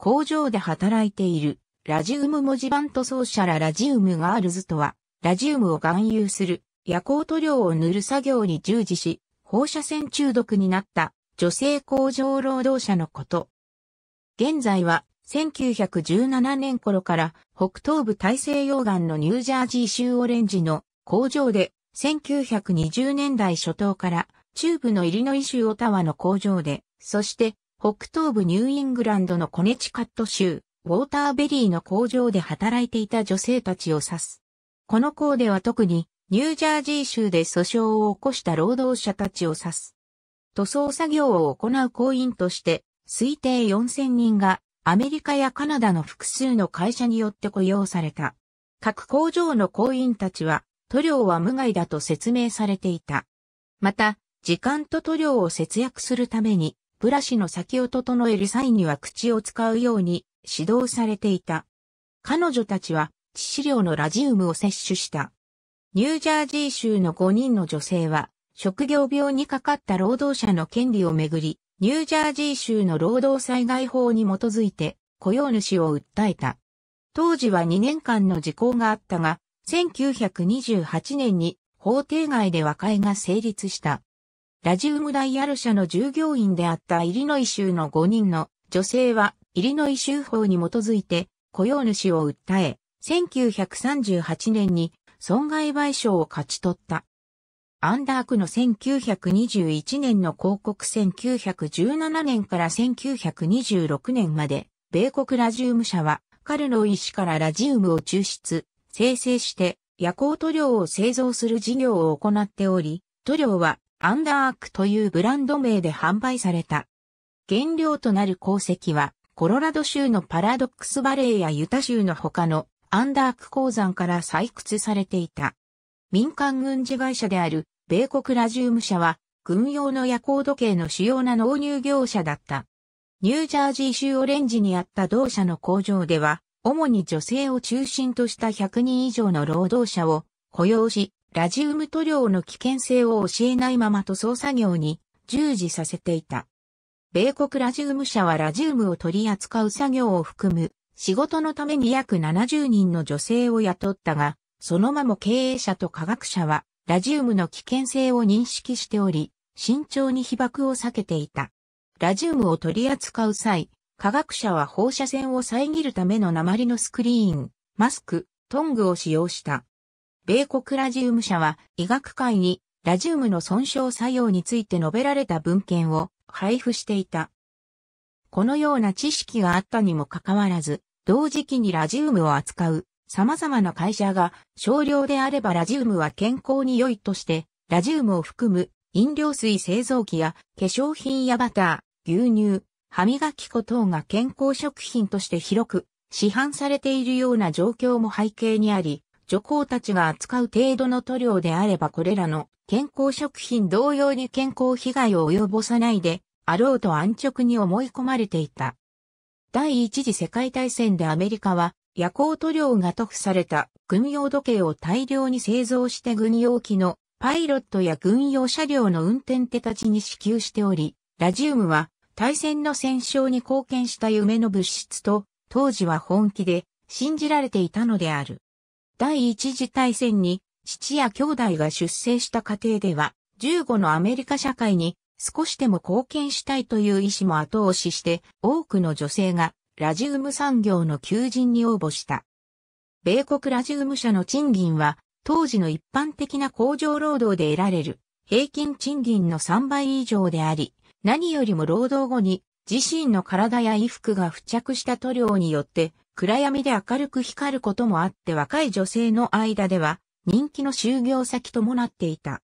工場で働いている、ラジウム文字盤塗装者らラジウムガールズとは、ラジウムを含有する、夜光塗料を塗る作業に従事し、放射線中毒になった女性工場労働者のこと。現在は、1917年頃から北東部大西洋岸のニュージャージー州オレンジの工場で、1920年代初頭から中部のイリノイ州オタワの工場で、そして北東部ニューイングランドのコネチカット州、ウォーターベリーの工場で働いていた女性たちを指す。この校では特に、ニュージャージー州で訴訟を起こした労働者たちを指す。塗装作業を行う行員として、推定4000人がアメリカやカナダの複数の会社によって雇用された。各工場の工員たちは、塗料は無害だと説明されていた。また、時間と塗料を節約するために、ブラシの先を整える際には口を使うように指導されていた。彼女たちは致死量のラジウムを摂取した。ニュージャージー州の5人の女性は、職業病にかかった労働者の権利をめぐり、ニュージャージー州の労働災害法に基づいて雇用主を訴えた。当時は2年間の時効があったが、1928年に法定外で和解が成立した。ラジウムダイヤル社の従業員であったイリノイ州の5人の女性は、イリノイ州法に基づいて雇用主を訴え、1938年に損害賠償を勝ち取った。アンダークの1921年の広告1917年から1926年まで、米国ラジウム社は、カルロイ氏からラジウムを抽出、生成して、夜光塗料を製造する事業を行っており、塗料はアンダークというブランド名で販売された。原料となる鉱石は、コロラド州のパラドックスバレーやユタ州の他のアンダーク鉱山から採掘されていた。民間軍事会社である米国ラジウム社は、軍用の夜光時計の主要な納入業者だった。ニュージャージー州オレンジにあった同社の工場では、主に女性を中心とした100人以上の労働者を雇用し、ラジウム塗料の危険性を教えないまま塗装作業に従事させていた。米国ラジウム社はラジウムを取り扱う作業を含む仕事のために約70人の女性を雇ったが、そのまま経営者と科学者はラジウムの危険性を認識しており、慎重に被爆を避けていた。ラジウムを取り扱う際、科学者は放射線を遮るための鉛のスクリーン、マスク、トングを使用した。米国ラジウム社は医学界にラジウムの損傷作用について述べられた文献を配布していた。このような知識があったにもかかわらず、同時期にラジウムを扱う様々な会社が少量であればラジウムは健康に良いとして、ラジウムを含む飲料水製造機や化粧品やバター、牛乳、歯磨き粉等が健康食品として広く市販されているような状況も背景にあり、女工たちが扱う程度の塗料であればこれらの健康食品同様に健康被害を及ぼさないであろうと安直に思い込まれていた。第一次世界大戦でアメリカは夜光塗料が塗布された軍用時計を大量に製造して軍用機のパイロットや軍用車両の運転手たちに支給しており、ラジウムは大戦の戦勝に貢献した夢の物質と当時は本気で信じられていたのである。第一次大戦に父や兄弟が出生した家庭では、15のアメリカ社会に少しでも貢献したいという意思も後押しして、多くの女性がラジウム産業の求人に応募した。米国ラジウム社の賃金は、当時の一般的な工場労働で得られる平均賃金の3倍以上であり、何よりも労働後に自身の体や衣服が付着した塗料によって暗闇で明るく光ることもあって若い女性の間では人気の就業先ともなっていた。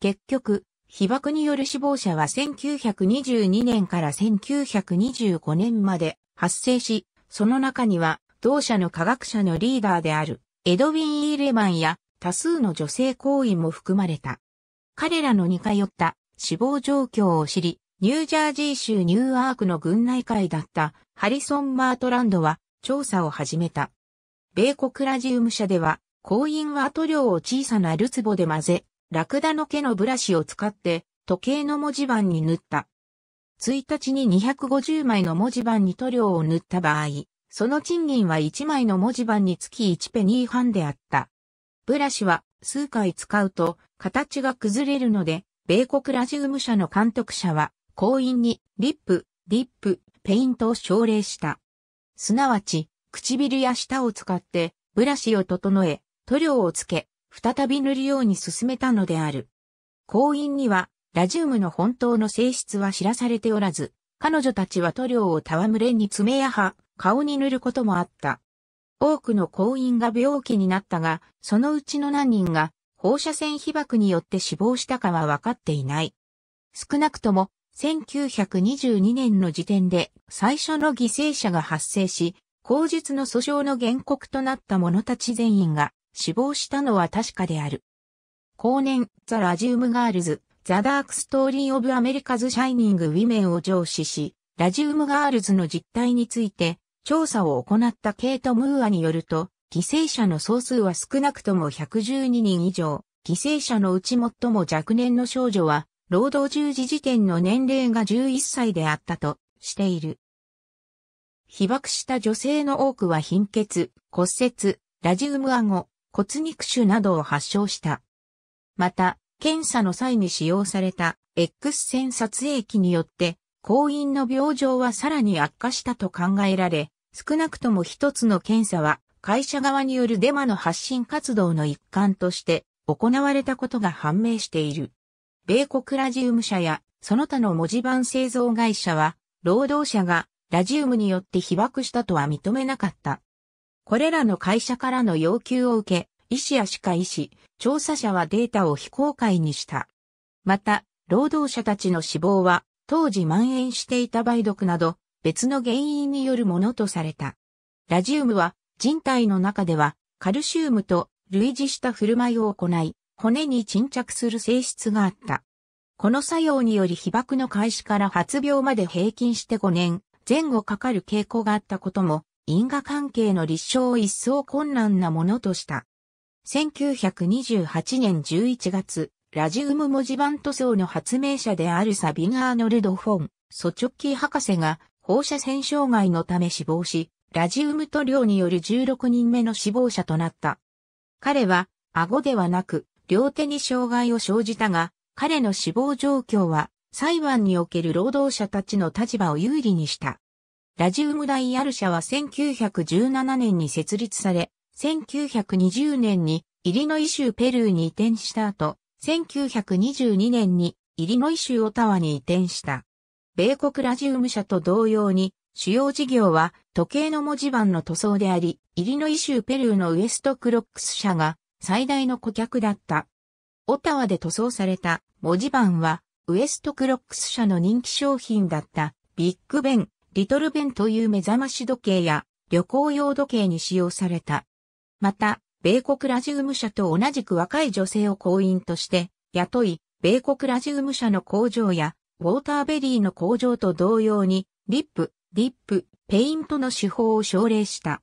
結局、被爆による死亡者は1922年から1925年まで発生し、その中には同社の科学者のリーダーであるエドウィン・イーレマンや多数の女性行員も含まれた。彼らの似通った死亡状況を知り、ニュージャージー州ニューアークの軍内会だったハリソン・マートランドは調査を始めた。米国ラジウム社では、鉱員は塗料を小さなルツボで混ぜ、ラクダの毛のブラシを使って、時計の文字盤に塗った。1日に250枚の文字盤に塗料を塗った場合、その賃金は1枚の文字盤につき1ペニー半であった。ブラシは数回使うと形が崩れるので、米国ラジウム社の監督者は、行員にリップ、ディップ、ペイントを奨励した。すなわち、唇や舌を使って、ブラシを整え、塗料をつけ、再び塗るように進めたのである。行員には、ラジウムの本当の性質は知らされておらず、彼女たちは塗料を戯れに爪や歯、顔に塗ることもあった。多くの行員が病気になったが、そのうちの何人が放射線被曝によって死亡したかは分かっていない。少なくとも1922年の時点で最初の犠牲者が発生し、口述の訴訟の原告となった者たち全員が死亡したのは確かである。後年、ザ・ラジウム・ガールズ、ザ・ダーク・ストーリー・オブ・アメリカズ・シャイニング・ウィメンを上司し、ラジウム・ガールズの実態について調査を行ったケイト・ムーアによると、犠牲者の総数は少なくとも112人以上、犠牲者のうち最も若年の少女は労働従事時点の年齢が11歳であったとしている。被爆した女性の多くは貧血、骨折、ラジウム顎、骨肉腫などを発症した。また、検査の際に使用された X 線撮影機によって、後院の病状はさらに悪化したと考えられ、少なくとも一つの検査は会社側によるデマの発信活動の一環として行われたことが判明している。米国ラジウム社やその他の文字盤製造会社は、労働者がラジウムによって被爆したとは認めなかった。これらの会社からの要求を受け、医師や歯科医師、調査者はデータを非公開にした。また、労働者たちの死亡は、当時蔓延していた梅毒など、別の原因によるものとされた。ラジウムは、人体の中では、カルシウムと類似した振る舞いを行い、骨に沈着する性質があった。この作用により被爆の開始から発病まで平均して5年前後かかる傾向があったことも、因果関係の立証を一層困難なものとした。1928年11月、ラジウム文字盤塗装の発明者であるサビン・アーノルド・フォン、ソチョッキー博士が放射線障害のため死亡し、ラジウム塗料による16人目の死亡者となった。彼は、顎ではなく、両手に障害を生じたが、彼の死亡状況は裁判における労働者たちの立場を有利にした。ラジウムダイヤル社は1917年に設立され、1920年にイリノイ州ペルーに移転した後、1922年にイリノイ州オタワに移転した。米国ラジウム社と同様に、主要事業は時計の文字盤の塗装であり、イリノイ州ペルーのウエストクロックス社が最大の顧客だった。オタワで塗装された文字盤は、ウエストクロックス社の人気商品だったビッグベン、リトルベンという目覚まし時計や旅行用時計に使用された。また、米国ラジウム社と同じく若い女性を行員として雇い、米国ラジウム社の工場やウォーターベリーの工場と同様に、リップ、リップ、ペイントの手法を奨励した。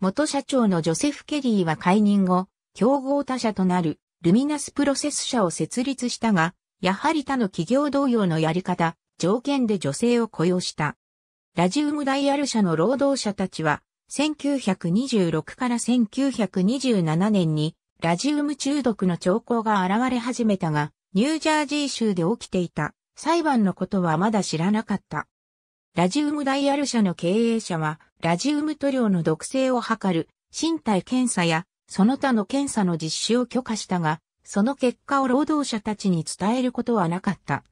元社長のジョセフ・ケリーは解任後、競合他社となるルミナスプロセス社を設立したが、やはり他の企業同様のやり方、条件で女性を雇用した。ラジウムダイヤル社の労働者たちは、1926から1927年にラジウム中毒の兆候が現れ始めたが、ニュージャージー州で起きていた裁判のことはまだ知らなかった。ラジウムダイヤル社の経営者は、ラジウム塗料の毒性を測る身体検査やその他の検査の実施を許可したが、その結果を労働者たちに伝えることはなかった。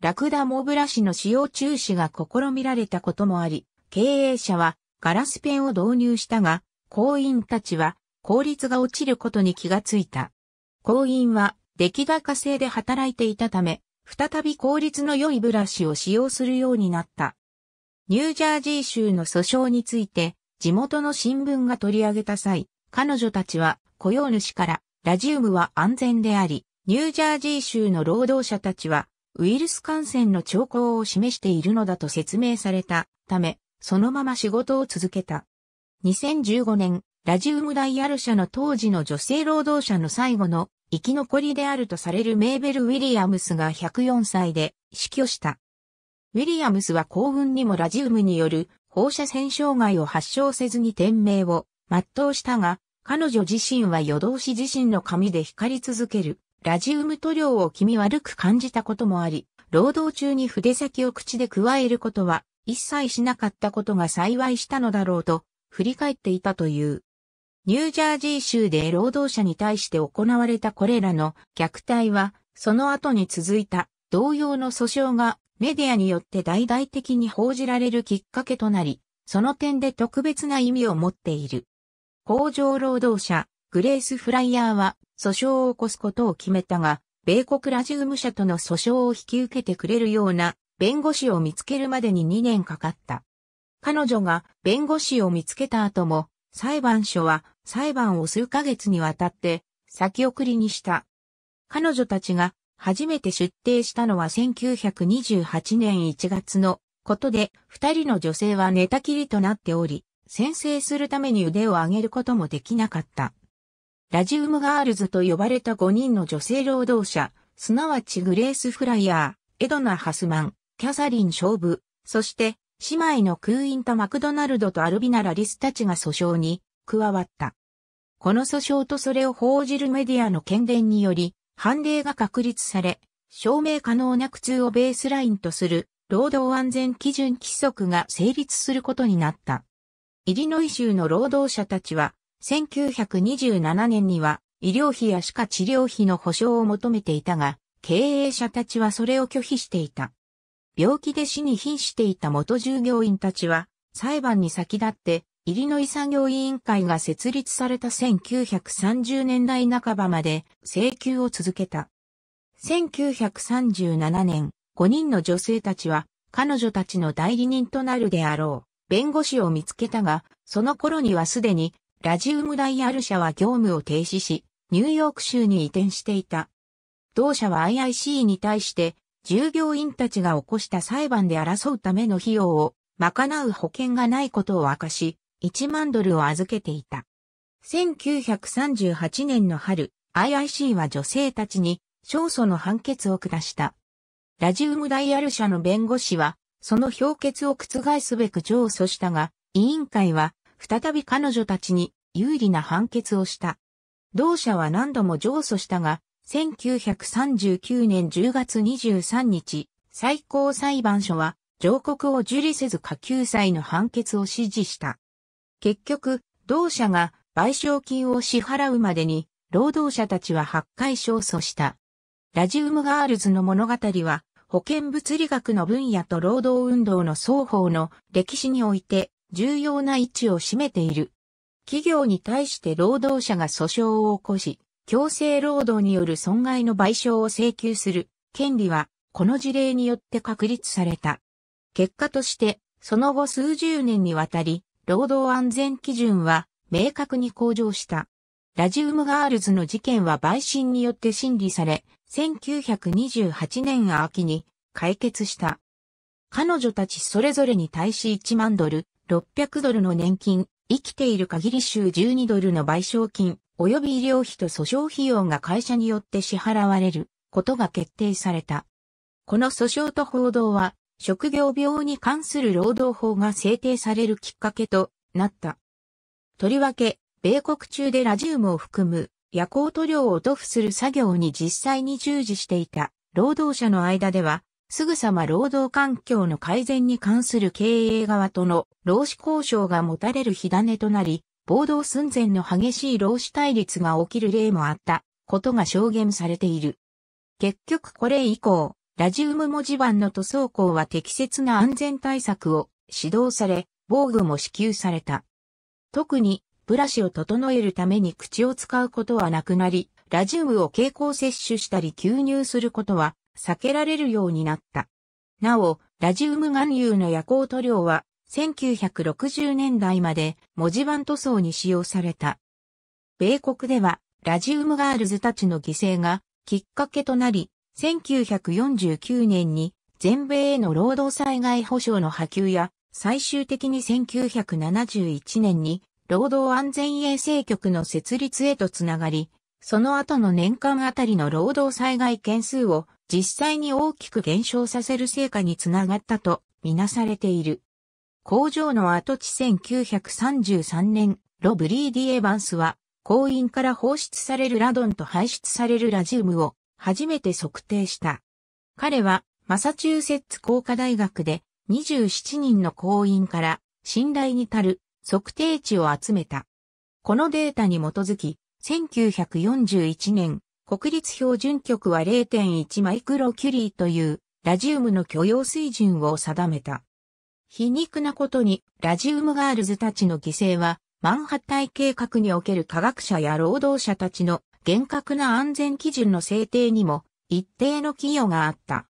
ラクダモブラシの使用中止が試みられたこともあり、経営者はガラスペンを導入したが、行員たちは効率が落ちることに気がついた。行員は出来高制で働いていたため、再び効率の良いブラシを使用するようになった。ニュージャージー州の訴訟について、地元の新聞が取り上げた際、彼女たちは雇用主からラジウムは安全であり、ニュージャージー州の労働者たちはウイルス感染の兆候を示しているのだと説明されたため、そのまま仕事を続けた。2015年、ラジウム大アル社の当時の女性労働者の最後の生き残りであるとされるメーベル・ウィリアムスが104歳で死去した。ウィリアムスは幸運にもラジウムによる放射線障害を発症せずに天名を全うしたが、彼女自身は夜通し自身の髪で光り続ける、ラジウム塗料を気味悪く感じたこともあり、労働中に筆先を口で加えることは、一切しなかったことが幸いしたのだろうと、振り返っていたという。ニュージャージー州で労働者に対して行われたこれらの虐待は、その後に続いた同様の訴訟がメディアによって大々的に報じられるきっかけとなり、その点で特別な意味を持っている。工場労働者、グレース・フライヤーは訴訟を起こすことを決めたが、米国ラジウム社との訴訟を引き受けてくれるような弁護士を見つけるまでに2年かかった。彼女が弁護士を見つけた後も、裁判所は裁判を数ヶ月にわたって先送りにした。彼女たちが初めて出廷したのは1928年1月のことで、二人の女性は寝たきりとなっており、先制するために腕を上げることもできなかった。ラジウムガールズと呼ばれた5人の女性労働者、すなわちグレース・フライヤー、エドナ・ハスマン、キャサリン・ショーブ、そして、姉妹のクーインタ・マクドナルドとアルビナ・ラリスたちが訴訟に加わった。この訴訟とそれを報じるメディアの権伝により、判例が確立され、証明可能な苦痛をベースラインとする労働安全基準規則が成立することになった。イリノイ州の労働者たちは、1927年には医療費や歯科治療費の保障を求めていたが、経営者たちはそれを拒否していた。病気で死に瀕していた元従業員たちは、裁判に先立って、イリノイ産業委員会が設立された1930年代半ばまで請求を続けた。1937年、5人の女性たちは、彼女たちの代理人となるであろう。弁護士を見つけたが、その頃にはすでに、ラジウムダイヤル社は業務を停止し、ニューヨーク州に移転していた。同社は IIC に対して、従業員たちが起こした裁判で争うための費用を賄う保険がないことを明かし、1万ドルを預けていた。1938年の春、IIC は女性たちに勝訴の判決を下した。ラジウムダイヤル社の弁護士はその評決を覆すべく上訴したが、委員会は再び彼女たちに有利な判決をした。同社は何度も上訴したが、1939年10月23日、最高裁判所は上告を受理せず下級裁の判決を支持した。結局、同社が賠償金を支払うまでに、労働者たちは8回勝訴した。ラジウムガールズの物語は、保健物理学の分野と労働運動の双方の歴史において重要な位置を占めている。企業に対して労働者が訴訟を起こし、強制労働による損害の賠償を請求する権利は、この事例によって確立された。結果として、その後数十年にわたり、労働安全基準は明確に向上した。ラジウムガールズの事件は陪審によって審理され、1928年秋に解決した。彼女たちそれぞれに対し1万ドル、600ドルの年金、生きている限り週12ドルの賠償金、及び医療費と訴訟費用が会社によって支払われることが決定された。この訴訟と報道は、職業病に関する労働法が制定されるきっかけとなった。とりわけ、米国中でラジウムを含む夜行塗料を塗布する作業に実際に従事していた労働者の間では、すぐさま労働環境の改善に関する経営側との労使交渉が持たれる火種となり、暴動寸前の激しい労使対立が起きる例もあったことが証言されている。結局これ以降、ラジウム文字盤の塗装工は適切な安全対策を指導され、防具も支給された。特にブラシを整えるために口を使うことはなくなり、ラジウムを経口摂取したり吸入することは避けられるようになった。なお、ラジウム含有の夜光塗料は1960年代まで文字盤塗装に使用された。米国ではラジウムガールズたちの犠牲がきっかけとなり、1949年に全米への労働災害保障の波及や最終的に1971年に労働安全衛生局の設立へとつながり、その後の年間あたりの労働災害件数を実際に大きく減少させる成果につながったとみなされている。工場の跡地1933年、ロブリー・ディ・エヴァンスは、工員から放出されるラドンと排出されるラジウムを初めて測定した。彼はマサチューセッツ工科大学で27人の工員から信頼に足る測定値を集めた。このデータに基づき、1941年、国立標準局は0.1マイクロキュリーというラジウムの許容水準を定めた。皮肉なことに、ラジウムガールズたちの犠牲は、マンハッタイ計画における科学者や労働者たちの厳格な安全基準の制定にも一定の寄与があった。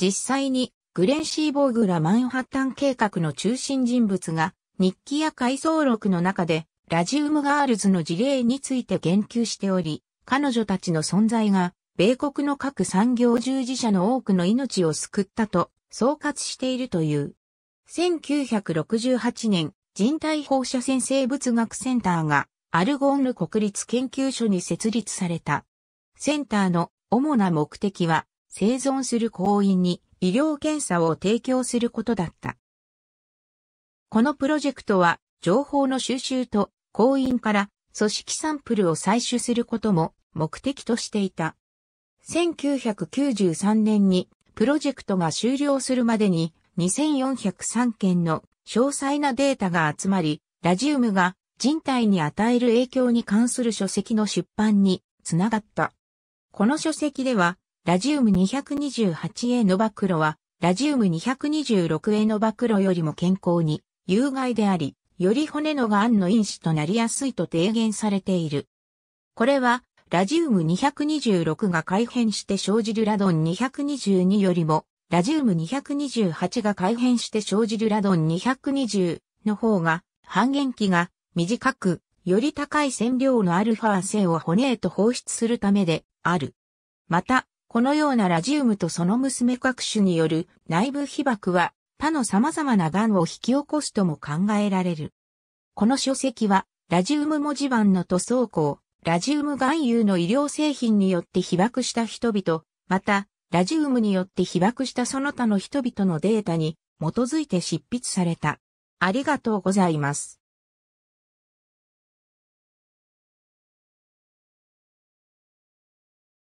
実際に、グレンシー・ボーグラマンハッタン計画の中心人物が日記や回想録の中で、ラジウムガールズの事例について言及しており、彼女たちの存在が、米国の各産業従事者の多くの命を救ったと、総括しているという。1968年、人体放射線生物学センターが、アルゴンル国立研究所に設立された。センターの主な目的は、生存する行員に医療検査を提供することだった。このプロジェクトは、情報の収集と、行員から組織サンプルを採取することも目的としていた。1993年にプロジェクトが終了するまでに2403件の詳細なデータが集まり、ラジウムが人体に与える影響に関する書籍の出版につながった。この書籍では、ラジウム 228A の暴露は、ラジウム2 2 6への暴露よりも健康に有害であり、より骨の癌の因子となりやすいと提言されている。これは、ラジウム226が改変して生じるラドン222よりも、ラジウム228が改変して生じるラドン220の方が、半減期が短く、より高い線量のアルファ性を骨へと放出するためである。また、このようなラジウムとその娘各種による内部被曝は他の様々な癌を引き起こすとも考えられる。この書籍は、ラジウム文字盤の塗装工、ラジウム含有の医療製品によって被爆した人々、また、ラジウムによって被爆したその他の人々のデータに基づいて執筆された。ありがとうございます。